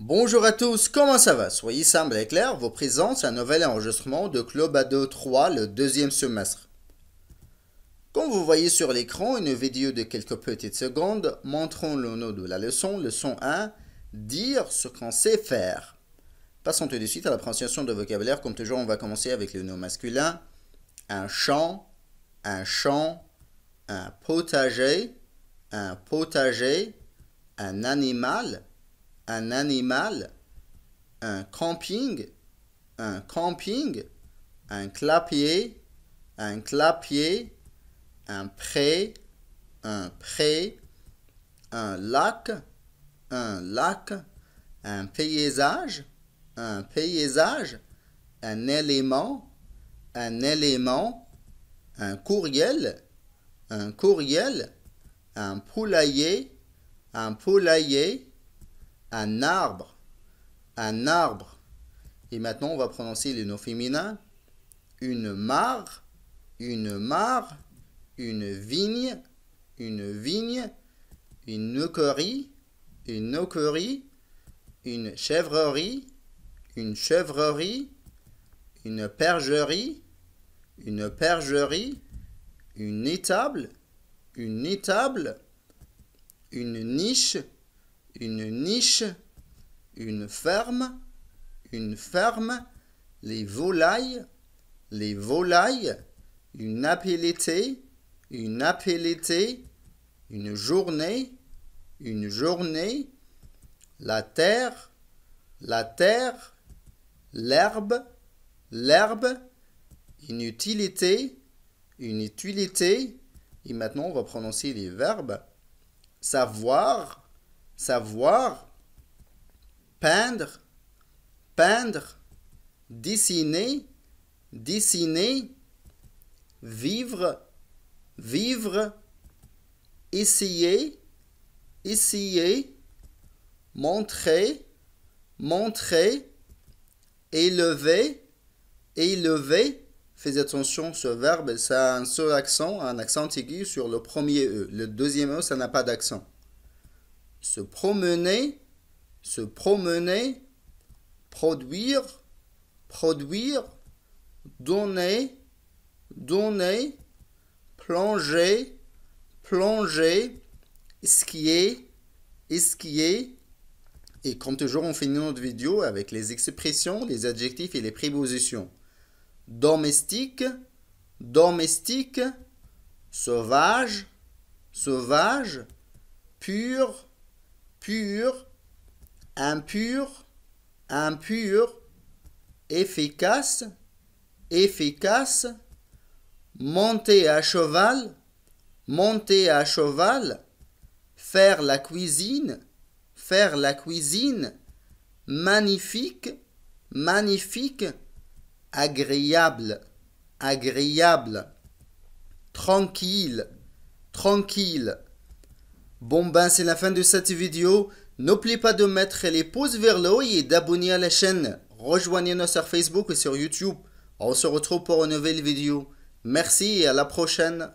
Bonjour à tous, comment ça va Soyez simples et clairs, Vos présences, un nouvel enregistrement de Club Ado 3, le deuxième semestre. Comme vous voyez sur l'écran, une vidéo de quelques petites secondes Montrons le nom de la leçon, leçon 1, dire ce qu'on sait faire. Passons tout de suite à la de vocabulaire, comme toujours on va commencer avec le nom masculin, un champ, un champ, un potager, un potager, un animal, un animal, un camping, un camping, un clapier, un clapier, un pré, un pré, un lac, un lac, un paysage, un paysage, un élément, un élément, un courriel, un courriel, un poulailler, un poulailler, un arbre, un arbre. Et maintenant, on va prononcer les noms féminins. Une mare, une mare, une vigne, une vigne, une noquerie, une noquerie, une chèvrerie, une chèvrerie, une pergerie, une pergerie, une étable, une étable, une niche, une niche, une ferme, une ferme, les volailles, les volailles, une appellité, une appellité, une journée, une journée, la terre, la terre, l'herbe, l'herbe, une utilité, une utilité. Et maintenant, on va prononcer les verbes. Savoir, savoir, peindre, peindre, dessiner, dessiner, vivre, vivre, essayer, essayer, montrer, montrer, élever, élever. Faites attention, ce verbe, ça a un seul accent, un accent aigu sur le premier E. Le deuxième E, ça n'a pas d'accent se promener, se promener, produire, produire, donner, donner, plonger, plonger, skier, skier. Et comme toujours, on finit notre vidéo avec les expressions, les adjectifs et les prépositions. Domestique, domestique, sauvage, sauvage, pur, pur, impur, impur, efficace, efficace, monter à cheval, monter à cheval, faire la cuisine, faire la cuisine, magnifique, magnifique, agréable, agréable, tranquille, tranquille. Bon ben c'est la fin de cette vidéo. N'oubliez pas de mettre les pouces vers le haut et d'abonner à la chaîne. Rejoignez-nous sur Facebook et sur YouTube. On se retrouve pour une nouvelle vidéo. Merci et à la prochaine.